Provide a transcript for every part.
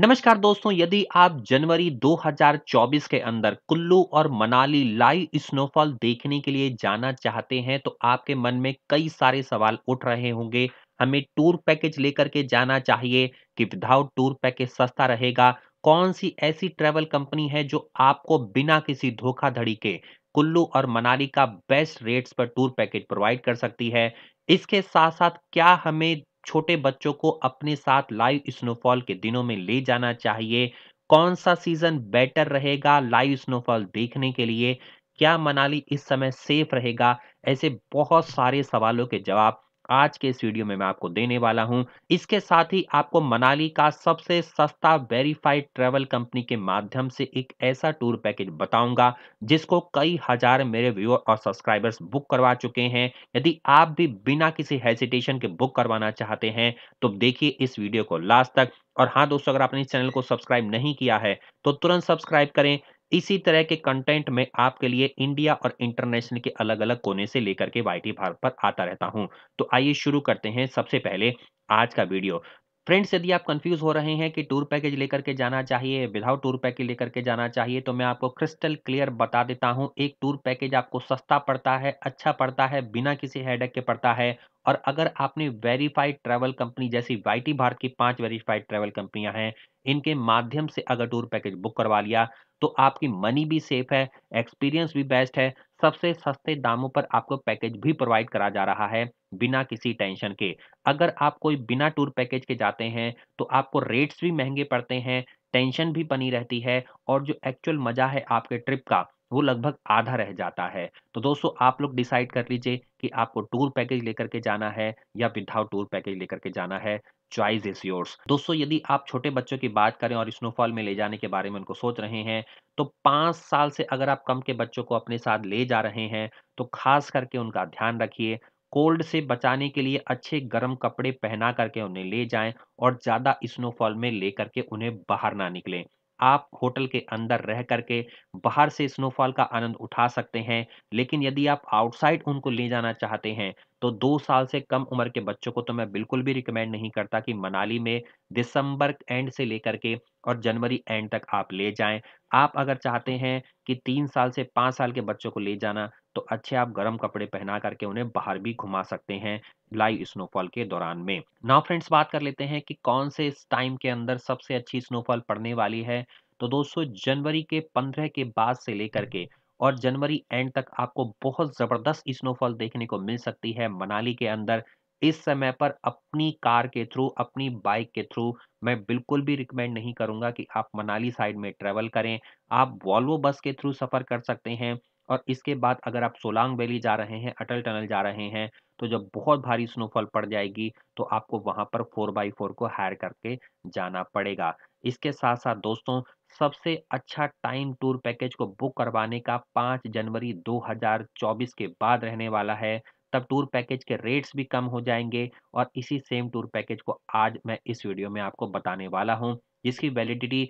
नमस्कार दोस्तों यदि आप जनवरी 2024 के अंदर कुल्लू और मनाली लाइव स्नोफॉल देखने के लिए जाना चाहते हैं तो आपके मन में कई सारे सवाल उठ रहे होंगे हमें टूर पैकेज लेकर के जाना चाहिए कि विदाउट टूर पैकेज सस्ता रहेगा कौन सी ऐसी ट्रेवल कंपनी है जो आपको बिना किसी धोखाधड़ी के कुल्लू और मनाली का बेस्ट रेट्स पर टूर पैकेज प्रोवाइड कर सकती है इसके साथ साथ क्या हमें छोटे बच्चों को अपने साथ लाइव स्नोफॉल के दिनों में ले जाना चाहिए कौन सा सीजन बेटर रहेगा लाइव स्नोफॉल देखने के लिए क्या मनाली इस समय सेफ रहेगा ऐसे बहुत सारे सवालों के जवाब आज के इस वीडियो में मैं आपको देने वाला हूं इसके साथ ही आपको मनाली का सबसे सस्ता वेरीफाइड ट्रेवल कंपनी के माध्यम से एक ऐसा टूर पैकेज बताऊंगा जिसको कई हजार मेरे व्यूअर और सब्सक्राइबर्स बुक करवा चुके हैं यदि आप भी बिना किसी हेजिटेशन के बुक करवाना चाहते हैं तो देखिए इस वीडियो को लास्ट तक और हाँ दोस्तों अगर आपने इस चैनल को सब्सक्राइब नहीं किया है तो तुरंत सब्सक्राइब करें इसी तरह के कंटेंट में आपके लिए इंडिया और इंटरनेशनल के अलग अलग कोने से लेकर के वाई भारत पर आता रहता हूँ तो आइए शुरू करते हैं सबसे पहले आज का वीडियो फ्रेंड्स यदि आप कंफ्यूज हो रहे हैं कि टूर पैकेज लेकर के जाना चाहिए विदाउट टूर पैकेज लेकर के जाना चाहिए तो मैं आपको क्रिस्टल क्लियर बता देता हूं एक टूर पैकेज आपको सस्ता पड़ता है अच्छा पड़ता है बिना किसी हेडेक के पड़ता है और अगर आपने वेरीफाइड ट्रैवल कंपनी जैसी वाई भारत की पांच वेरीफाइड ट्रैवल कंपनियां हैं इनके माध्यम से अगर टूर पैकेज बुक करवा लिया तो आपकी मनी भी सेफ है एक्सपीरियंस भी बेस्ट है सबसे सस्ते दामों पर आपको पैकेज भी प्रोवाइड करा जा रहा है बिना किसी टेंशन के अगर आप कोई बिना टूर पैकेज के जाते हैं तो आपको रेट्स भी महंगे पड़ते हैं टेंशन भी बनी रहती है और जो एक्चुअल मज़ा है आपके ट्रिप का वो लगभग आधा रह जाता है तो दोस्तों आप लोग डिसाइड कर लीजिए कि आपको टूर पैकेज लेकर के जाना है या विदाउट टूर पैकेज लेकर के जाना है चॉइस इज योर्स दोस्तों यदि आप छोटे बच्चों की बात करें और स्नोफॉल में ले जाने के बारे में उनको सोच रहे हैं तो पाँच साल से अगर आप कम के बच्चों को अपने साथ ले जा रहे हैं तो खास करके उनका ध्यान रखिए कोल्ड से बचाने के लिए अच्छे गर्म कपड़े पहना करके उन्हें ले जाएं और ज़्यादा स्नोफॉल में ले करके उन्हें बाहर ना निकलें आप होटल के अंदर रह करके बाहर से स्नोफॉल का आनंद उठा सकते हैं लेकिन यदि आप आउटसाइड उनको ले जाना चाहते हैं तो दो साल से कम उम्र के बच्चों को तो मैं बिल्कुल भी रिकमेंड नहीं करता कि मनाली में दिसंबर एंड से लेकर के और जनवरी एंड तक आप ले जाएं आप अगर चाहते हैं कि तीन साल से पाँच साल के बच्चों को ले जाना तो अच्छे आप गर्म कपड़े पहना करके उन्हें बाहर भी घुमा सकते हैं लाइव स्नोफॉल के दौरान में नाउ फ्रेंड्स बात कर लेते हैं कि कौन से इस टाइम के अंदर सबसे अच्छी स्नोफॉल पड़ने वाली है तो दोस्तों जनवरी के पंद्रह के बाद से लेकर के और जनवरी एंड तक आपको बहुत ज़बरदस्त स्नोफॉल देखने को मिल सकती है मनाली के अंदर इस समय पर अपनी कार के थ्रू अपनी बाइक के थ्रू मैं बिल्कुल भी रिकमेंड नहीं करूंगा कि आप मनाली साइड में ट्रेवल करें आप वॉल्वो बस के थ्रू सफ़र कर सकते हैं और इसके बाद अगर आप सोलांग वैली जा रहे हैं अटल टनल जा रहे हैं तो जब बहुत भारी स्नोफॉल पड़ जाएगी तो आपको वहां पर फोर बाई फोर को हायर करके जाना पड़ेगा इसके साथ साथ दोस्तों सबसे अच्छा टाइम टूर पैकेज को बुक करवाने का 5 जनवरी 2024 के बाद रहने वाला है तब टूर पैकेज के रेट्स भी कम हो जाएंगे और इसी सेम टूर पैकेज को आज मैं इस वीडियो में आपको बताने वाला हूँ जिसकी वैलिडिटी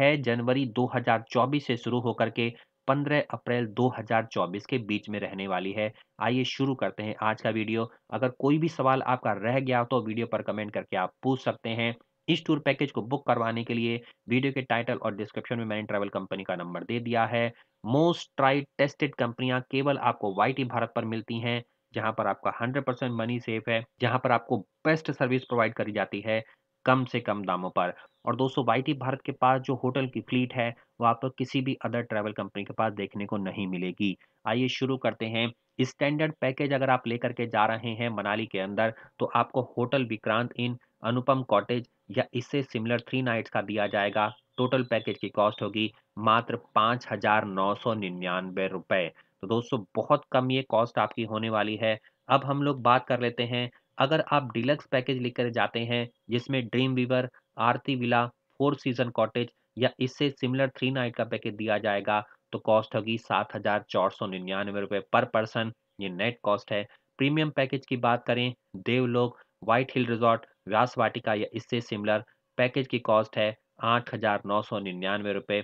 6 जनवरी 2024 से शुरू होकर के 15 अप्रैल 2024 के बीच में रहने वाली है आइए शुरू करते हैं आज का वीडियो अगर कोई भी सवाल आपका रह गया तो वीडियो पर कमेंट करके आप पूछ सकते हैं इस टूर पैकेज को बुक करवाने के लिए वीडियो के टाइटल और डिस्क्रिप्शन में मैंने ट्रैवल कंपनी का नंबर दे दिया है मोस्ट ट्राइड टेस्टेड कंपनियां केवल आपको वाई भारत पर मिलती हैं जहां पर आपका 100 परसेंट मनी सेफ है जहां पर आपको बेस्ट सर्विस प्रोवाइड करी जाती है कम से कम दामों पर और दोस्तों वाई भारत के पास जो होटल की फ्लीट है वो आपको किसी भी अदर ट्रैवल कंपनी के पास देखने को नहीं मिलेगी आइए शुरू करते हैं स्टैंडर्ड पैकेज अगर आप लेकर के जा रहे हैं मनाली के अंदर तो आपको hotel Vikrant inn Anupam cottage या इससे सिमिलर थ्री नाइट्स का दिया जाएगा टोटल पैकेज की कॉस्ट होगी मात्र पाँच हज़ार नौ सौ निन्यानवे रुपये तो दोस्तों बहुत कम ये कॉस्ट आपकी होने वाली है अब हम लोग बात कर लेते हैं अगर आप डिलक्स पैकेज लेकर जाते हैं जिसमें dream weaver Aarti villa four season cottage या इससे सिमिलर थ्री नाइट का पैकेज दिया जाएगा तो कॉस्ट होगी सात हज़ार चार सौ निन्यानवे रुपये पर पर्सन ये नेट कॉस्ट है प्रीमियम पैकेज की बात करें देवलोक वाइट हिल रिजॉर्ट व्यास वाटिका या इससे सिमिलर पैकेज की कॉस्ट है आठ हज़ार नौ सौ निन्यानवे रुपये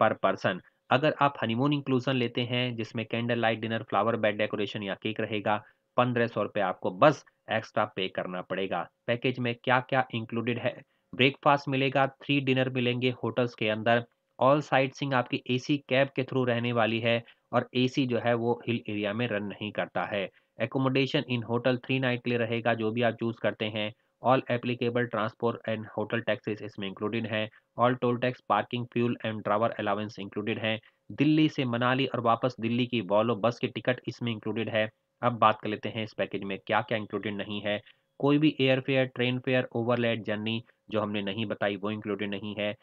पर पर्सन अगर आप हनीमून इंक्लूजन लेते हैं जिसमें candle light dinner flower bed decoration या केक रहेगा पंद्रह सौ रुपये आपको बस एक्स्ट्रा पे करना पड़ेगा पैकेज में क्या क्या इंक्लूडेड है ब्रेकफास्ट मिलेगा थ्री डिनर मिलेंगे होटल्स के अंदर ऑल साइड सिंग आपकी एसी कैब के थ्रू रहने वाली है और ए जो है वो हिल एरिया में रन नहीं करता है accommodation in hotel three night के लिए रहेगा जो भी आप चूज करते हैं all applicable transport and hotel taxes इसमें इंक्लूडेड है all toll tax parking fuel and driver allowance included है दिल्ली से मनाली और वापस दिल्ली की वॉलो बस के टिकट इसमें इंक्लूडेड है अब बात कर लेते हैं इस पैकेज में क्या क्या इंक्लूडेड नहीं है कोई भी air fare train fare overland journey जो हमने नहीं बताई वो इंक्लूडेड नहीं है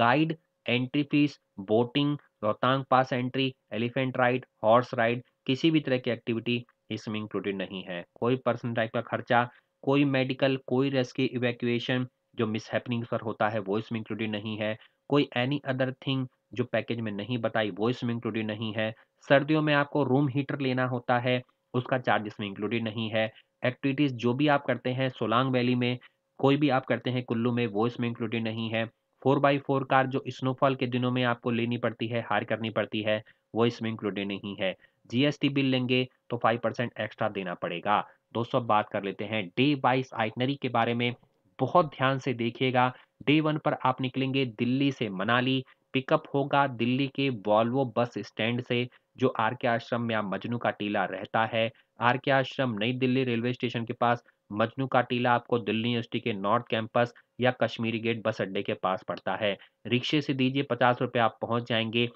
guide entry fees boating Rohtang pass entry elephant ride horse ride किसी भी तरह की एक्टिविटी इसमें इंक्लूडेड नहीं है कोई पर्सन टाइप का खर्चा कोई मेडिकल कोई रेस्क्यू इवेक्यूएशन जो मिस पर होता है वो इसमें इंक्लूडेड नहीं है कोई एनी अदर थिंग जो पैकेज में नहीं बताई वो इसमें इंक्लूडेड नहीं है सर्दियों में आपको रूम हीटर लेना होता है उसका चार्ज इसमें इंक्लूडेड नहीं है एक्टिविटीज़ जो भी आप करते हैं सोलांग वैली में कोई भी आप करते हैं कुल्लू में वो इसमें इंक्लूडेड नहीं है फोर बाई फोर कार जो स्नोफॉल के दिनों में आपको लेनी पड़ती है हायर करनी पड़ती है वो इसमें इंक्लूडेड नहीं है जीएसटी बिल लेंगे तो फाइव परसेंट एक्स्ट्रा देना पड़ेगा दोस्तों बात कर लेते हैं डे वाइज आइटनरी के बारे में बहुत ध्यान से देखिएगा डे वन पर आप निकलेंगे दिल्ली से मनाली पिकअप होगा दिल्ली के वॉल्वो बस स्टैंड से जो आर के आश्रम में आप मजनू का टीला रहता है आर के आश्रम नई दिल्ली रेलवे स्टेशन के पास मजनू का टीला आपको दिल्ली यूनिवर्सिटी के नॉर्थ कैंपस या कश्मीरी गेट बस अड्डे के पास पड़ता है रिक्शे से दीजिए पचास रुपये आप पहुंच जाएंगे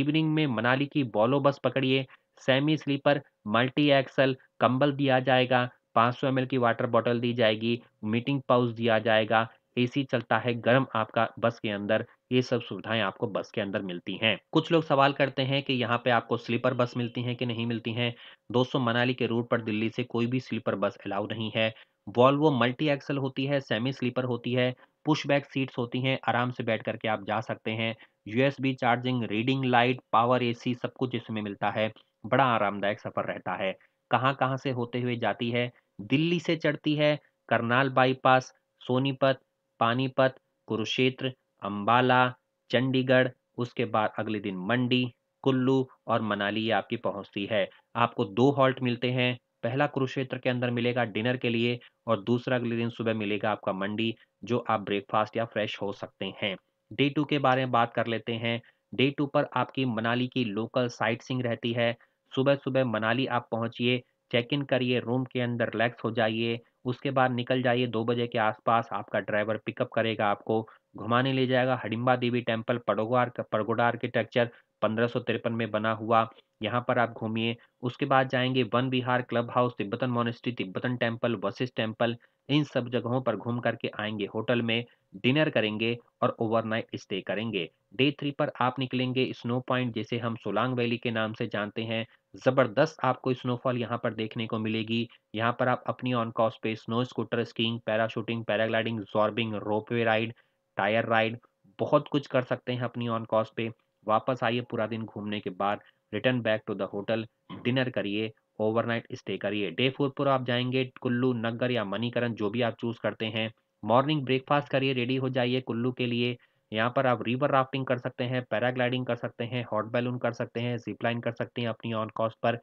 इवनिंग में मनाली की बॉलो बस पकड़िए सेमी स्लीपर मल्टी एक्सल कंबल दिया जाएगा 500 सौ की वाटर बॉटल दी जाएगी मीटिंग पाउच दिया जाएगा एसी चलता है गर्म आपका बस के अंदर ये सब सुविधाएं आपको बस के अंदर मिलती हैं कुछ लोग सवाल करते हैं कि यहाँ पे आपको स्लीपर बस मिलती हैं कि नहीं मिलती हैं दोस्तों मनाली के रूट पर दिल्ली से कोई भी स्लीपर बस अलाउ नहीं है वॉल्वो मल्टी एक्सल होती है सेमी स्लीपर होती है पुशबैक सीट्स होती हैं आराम से बैठ करके आप जा सकते हैं USB charging reading light power AC सब कुछ इसमें मिलता है बड़ा आरामदायक सफ़र रहता है कहाँ कहाँ से होते हुए जाती है दिल्ली से चढ़ती है करनाल बाईपास सोनीपत पानीपत कुरुक्षेत्र अम्बाला चंडीगढ़ उसके बाद अगले दिन मंडी कुल्लू और मनाली ये आपकी पहुंचती है आपको दो हॉल्ट मिलते हैं पहला कुरुक्षेत्र के अंदर मिलेगा डिनर के लिए और दूसरा अगले दिन सुबह मिलेगा आपका मंडी जो आप ब्रेकफास्ट या फ्रेश हो सकते हैं डे टू के बारे में बात कर लेते हैं डे टू पर आपकी मनाली की लोकल साइट सिंग रहती है सुबह सुबह मनाली आप पहुंचिए चेक इन करिए रूम के अंदर रिलैक्स हो जाइए उसके बाद निकल जाइए दो बजे के आसपास आपका ड्राइवर पिकअप करेगा आपको घुमाने ले जाएगा हडिम्बा देवी टेम्पल पडोगार का पड़गोडा आर्किटेक्चर पंद्रह में बना हुआ यहाँ पर आप घूमिए उसके बाद जाएंगे Van Vihar club house Tibetan monastery Tibetan temple Vashisht temple इन सब जगहों पर घूम करके आएंगे होटल में डिनर करेंगे और ओवरनाइट स्टे करेंगे डे थ्री पर आप निकलेंगे स्नो पॉइंट जिसे हम सोलांग वैली के नाम से जानते हैं ज़बरदस्त आपको स्नोफॉल यहाँ पर देखने को मिलेगी यहाँ पर आप अपनी ऑन कॉस्ट पे snow scooter skiing parachuting paragliding zorbing ropeway ride tyre ride बहुत कुछ कर सकते हैं अपनी ऑन कॉस्ट पे वापस आइए पूरा दिन घूमने के बाद return back to the hotel dinner करिए ओवरनाइट स्टे करिए डे फोर पर आप जाएंगे कुल्लू नगर या मनीकरण जो भी आप चूज़ करते हैं मॉर्निंग ब्रेकफास्ट करिए रेडी हो जाइए कुल्लू के लिए यहाँ पर आप रिवर राफ्टिंग कर सकते हैं पैराग्लाइडिंग कर सकते हैं हॉट बैलून कर सकते हैं जिपलाइन कर सकते हैं अपनी ऑन कॉस्ट पर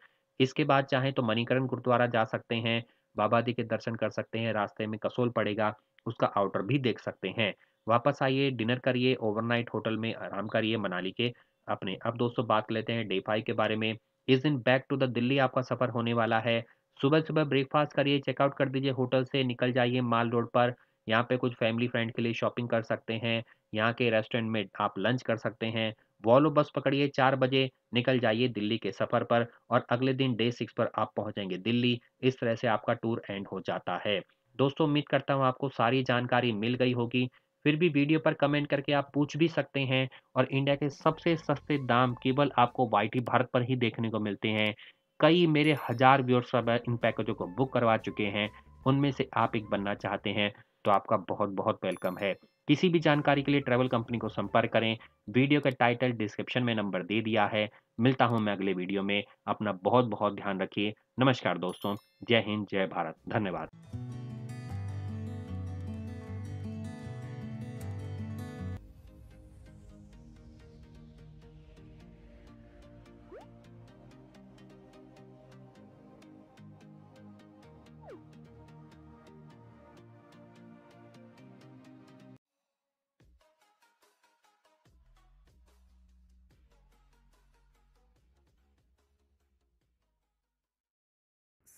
इसके बाद चाहें तो मनीकरण गुरुद्वारा जा सकते हैं बाबा जी के दर्शन कर सकते हैं रास्ते में कसोल पड़ेगा उसका आउटर भी देख सकते हैं वापस आइए डिनर करिए ओवरनाइट होटल में आराम करिए मनाली के अपने अब दोस्तों बात लेते हैं डे फाइव के बारे में इस दिन बैक टू द दिल्ली आपका सफ़र होने वाला है सुबह सुबह ब्रेकफास्ट करिए चेकआउट कर दीजिए होटल से निकल जाइए माल रोड पर यहाँ पे कुछ फैमिली फ्रेंड के लिए शॉपिंग कर सकते हैं यहाँ के रेस्टोरेंट में आप लंच कर सकते हैं वॉलो बस पकड़िए चार बजे निकल जाइए दिल्ली के सफ़र पर और अगले दिन डे सिक्स पर आप पहुंचेंगे दिल्ली इस तरह से आपका टूर एंड हो जाता है दोस्तों उम्मीद करता हूँ आपको सारी जानकारी मिल गई होगी फिर भी वीडियो पर कमेंट करके आप पूछ भी सकते हैं और इंडिया के सबसे सस्ते दाम केवल आपको वाई भारत पर ही देखने को मिलते हैं कई मेरे हजार व्यूअर्स इन पैकेजों को बुक करवा चुके हैं उनमें से आप एक बनना चाहते हैं तो आपका बहुत बहुत वेलकम है किसी भी जानकारी के लिए ट्रैवल कंपनी को संपर्क करें वीडियो का टाइटल डिस्क्रिप्शन में नंबर दे दिया है मिलता हूं मैं अगले वीडियो में अपना बहुत बहुत ध्यान रखिए नमस्कार दोस्तों जय हिंद जय भारत धन्यवाद